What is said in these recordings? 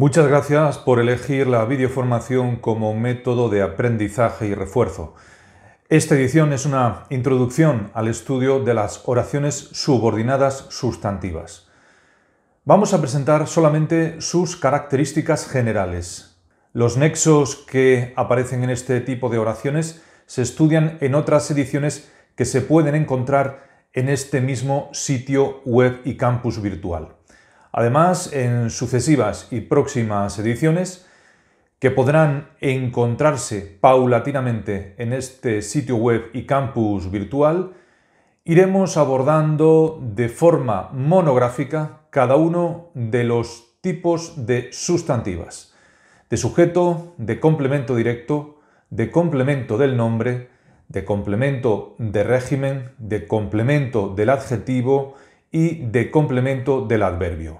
Muchas gracias por elegir la videoformación como método de aprendizaje y refuerzo. Esta edición es una introducción al estudio de las oraciones subordinadas sustantivas. Vamos a presentar solamente sus características generales. Los nexos que aparecen en este tipo de oraciones se estudian en otras ediciones que se pueden encontrar en este mismo sitio web y campus virtual. Además, en sucesivas y próximas ediciones, que podrán encontrarse paulatinamente en este sitio web y campus virtual, iremos abordando de forma monográfica cada uno de los tipos de sustantivas, de sujeto, de complemento directo, de complemento del nombre, de complemento de régimen, de complemento del adjetivo y de complemento del adverbio.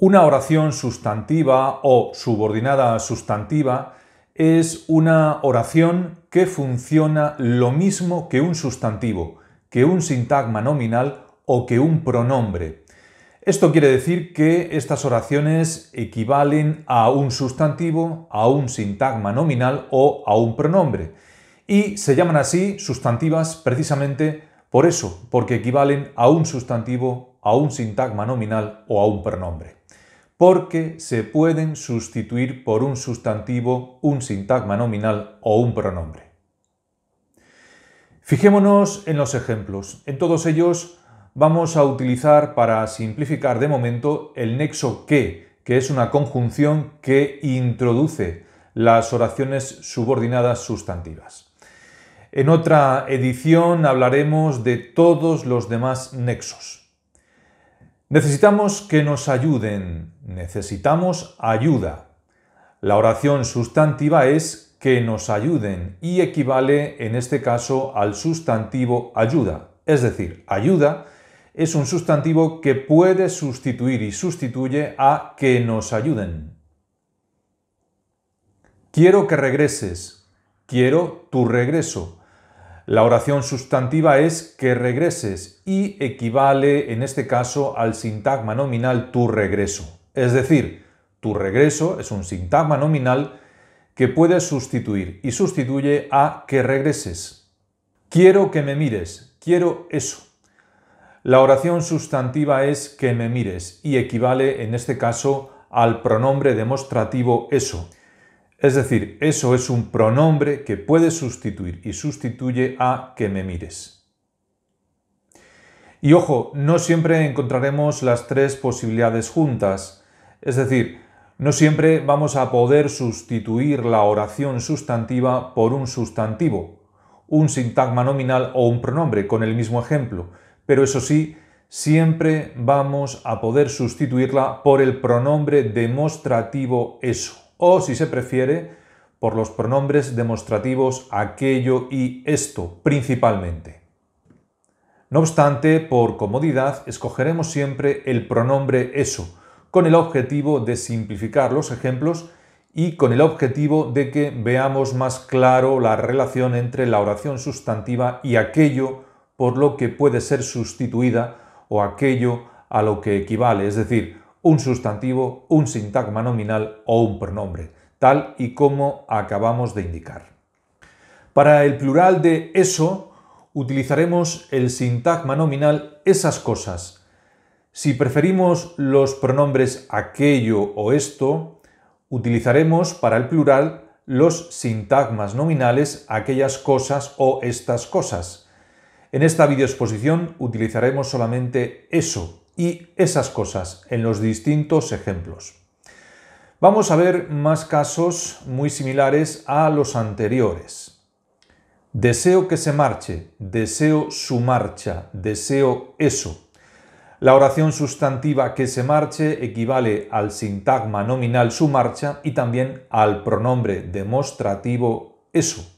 Una oración sustantiva o subordinada sustantiva es una oración que funciona lo mismo que un sustantivo, que un sintagma nominal o que un pronombre. Esto quiere decir que estas oraciones equivalen a un sustantivo, a un sintagma nominal o a un pronombre. Y se llaman así sustantivas precisamente por eso, porque equivalen a un sustantivo, a un sintagma nominal o a un pronombre. Porque se pueden sustituir por un sustantivo, un sintagma nominal o un pronombre. Fijémonos en los ejemplos. En todos ellos vamos a utilizar para simplificar de momento el nexo que, que es una conjunción que introduce las oraciones subordinadas sustantivas. En otra edición hablaremos de todos los demás nexos. Necesitamos que nos ayuden, necesitamos ayuda. La oración sustantiva es que nos ayuden y equivale en este caso al sustantivo ayuda, es decir, ayuda es un sustantivo que puede sustituir y sustituye a que nos ayuden. Quiero que regreses. Quiero tu regreso. La oración sustantiva es que regreses y equivale en este caso al sintagma nominal tu regreso. Es decir, tu regreso es un sintagma nominal que puede sustituir y sustituye a que regreses. Quiero que me mires. Quiero eso. La oración sustantiva es que me mires y equivale en este caso al pronombre demostrativo eso. Es decir, eso es un pronombre que puede sustituir y sustituye a que me mires. Y ojo, no siempre encontraremos las tres posibilidades juntas. Es decir, no siempre vamos a poder sustituir la oración sustantiva por un sustantivo, un sintagma nominal o un pronombre, con el mismo ejemplo pero eso sí, siempre vamos a poder sustituirla por el pronombre demostrativo eso, o si se prefiere, por los pronombres demostrativos aquello y esto principalmente. No obstante, por comodidad, escogeremos siempre el pronombre eso, con el objetivo de simplificar los ejemplos y con el objetivo de que veamos más claro la relación entre la oración sustantiva y aquello por lo que puede ser sustituida o aquello a lo que equivale, es decir, un sustantivo, un sintagma nominal o un pronombre, tal y como acabamos de indicar. Para el plural de eso, utilizaremos el sintagma nominal esas cosas. Si preferimos los pronombres aquello o esto, utilizaremos para el plural los sintagmas nominales aquellas cosas o estas cosas. En esta videoexposición utilizaremos solamente eso y esas cosas en los distintos ejemplos. Vamos a ver más casos muy similares a los anteriores. Deseo que se marche, deseo su marcha, deseo eso. La oración sustantiva que se marche equivale al sintagma nominal su marcha y también al pronombre demostrativo eso.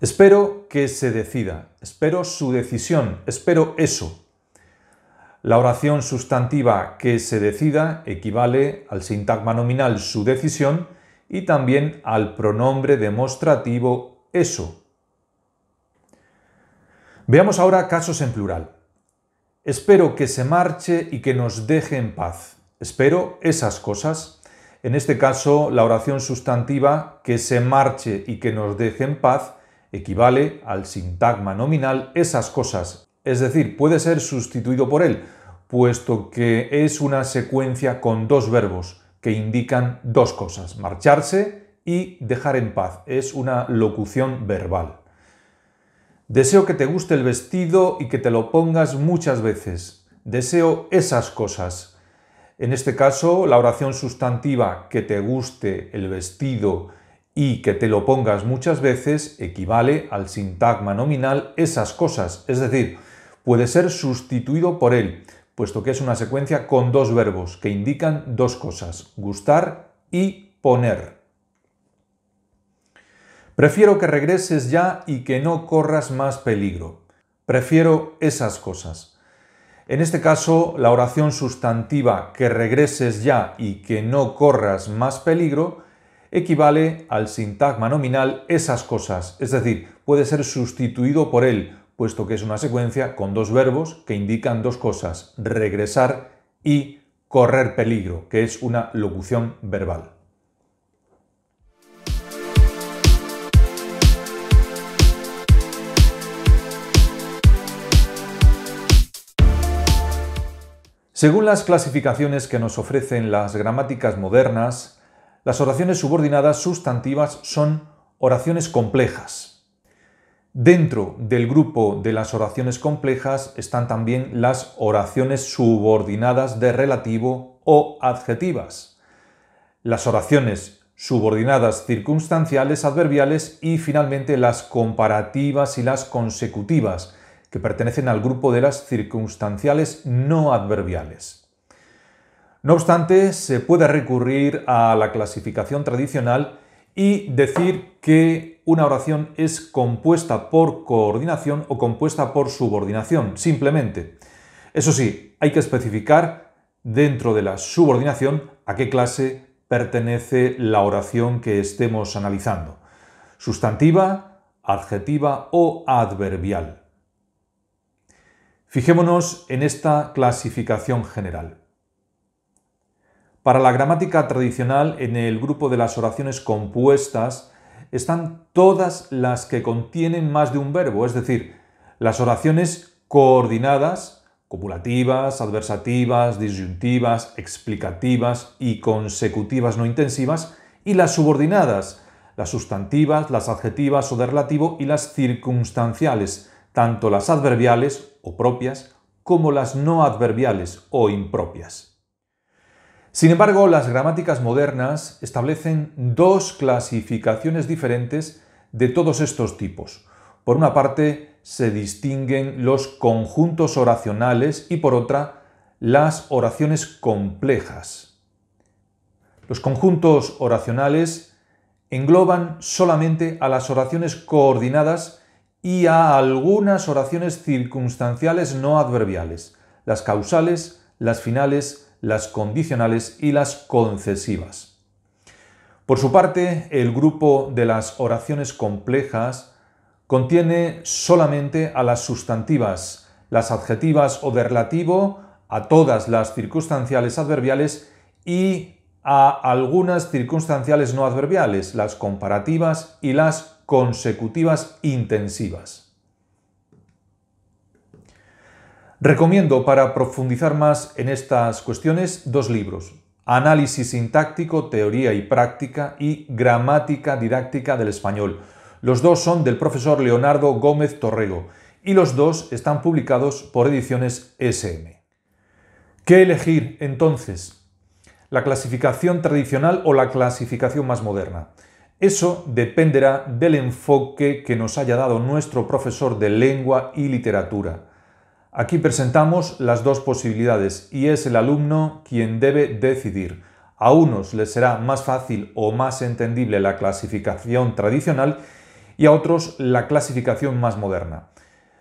Espero que se decida, espero su decisión, espero eso. La oración sustantiva que se decida equivale al sintagma nominal su decisión y también al pronombre demostrativo eso. Veamos ahora casos en plural. Espero que se marche y que nos deje en paz. Espero esas cosas. En este caso, la oración sustantiva que se marche y que nos deje en paz equivale al sintagma nominal esas cosas, es decir, puede ser sustituido por él, puesto que es una secuencia con dos verbos que indican dos cosas, marcharse y dejar en paz, es una locución verbal. Deseo que te guste el vestido y que te lo pongas muchas veces. Deseo esas cosas. En este caso, la oración sustantiva que te guste el vestido y que te lo pongas muchas veces equivale al sintagma nominal esas cosas, es decir, puede ser sustituido por él, puesto que es una secuencia con dos verbos que indican dos cosas, gustar y poner. Prefiero que regreses ya y que no corras más peligro. Prefiero esas cosas. En este caso, la oración sustantiva que regreses ya y que no corras más peligro equivale al sintagma nominal esas cosas, es decir, puede ser sustituido por él, puesto que es una secuencia con dos verbos que indican dos cosas, regresar y correr peligro, que es una locución verbal. Según las clasificaciones que nos ofrecen las gramáticas modernas, las oraciones subordinadas sustantivas son oraciones complejas. Dentro del grupo de las oraciones complejas están también las oraciones subordinadas de relativo o adjetivas, las oraciones subordinadas circunstanciales adverbiales y finalmente las comparativas y las consecutivas, que pertenecen al grupo de las circunstanciales no adverbiales. No obstante, se puede recurrir a la clasificación tradicional y decir que una oración es compuesta por coordinación o compuesta por subordinación, simplemente. Eso sí, hay que especificar dentro de la subordinación a qué clase pertenece la oración que estemos analizando. Sustantiva, adjetiva o adverbial. Fijémonos en esta clasificación general. Para la gramática tradicional, en el grupo de las oraciones compuestas están todas las que contienen más de un verbo, es decir, las oraciones coordinadas, copulativas, adversativas, disyuntivas, explicativas y consecutivas no intensivas, y las subordinadas, las sustantivas, las adjetivas o de relativo y las circunstanciales, tanto las adverbiales o propias como las no adverbiales o impropias. Sin embargo, las gramáticas modernas establecen dos clasificaciones diferentes de todos estos tipos. Por una parte, se distinguen los conjuntos oracionales y por otra, las oraciones complejas. Los conjuntos oracionales engloban solamente a las oraciones coordinadas y a algunas oraciones circunstanciales no adverbiales, las causales, las finales, las condicionales y las concesivas. Por su parte, el grupo de las oraciones complejas contiene solamente a las sustantivas, las adjetivas o de relativo, a todas las circunstanciales adverbiales y a algunas circunstanciales no adverbiales, las comparativas y las consecutivas intensivas. Recomiendo para profundizar más en estas cuestiones dos libros. Análisis sintáctico, teoría y práctica y Gramática didáctica del español. Los dos son del profesor Leonardo Gómez Torrego y los dos están publicados por ediciones SM. ¿Qué elegir entonces? ¿La clasificación tradicional o la clasificación más moderna? Eso dependerá del enfoque que nos haya dado nuestro profesor de lengua y literatura Aquí presentamos las dos posibilidades y es el alumno quien debe decidir. A unos les será más fácil o más entendible la clasificación tradicional y a otros la clasificación más moderna.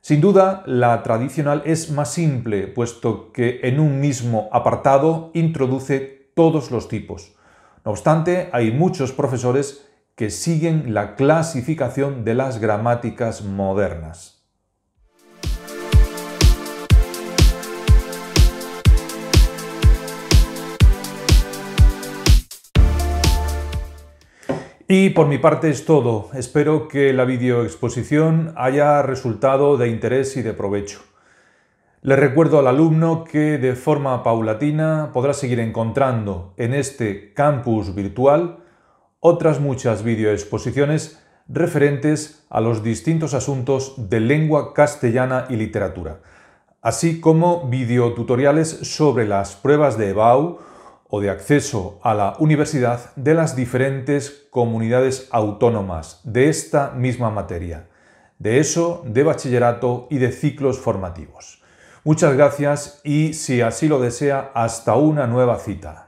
Sin duda, la tradicional es más simple, puesto que en un mismo apartado introduce todos los tipos. No obstante, hay muchos profesores que siguen la clasificación de las gramáticas modernas. Y por mi parte es todo. Espero que la videoexposición haya resultado de interés y de provecho. Le recuerdo al alumno que de forma paulatina podrá seguir encontrando en este campus virtual otras muchas videoexposiciones referentes a los distintos asuntos de lengua castellana y literatura, así como videotutoriales sobre las pruebas de EBAU o de acceso a la universidad de las diferentes comunidades autónomas de esta misma materia, de ESO, de bachillerato y de ciclos formativos. Muchas gracias y, si así lo desea, hasta una nueva cita.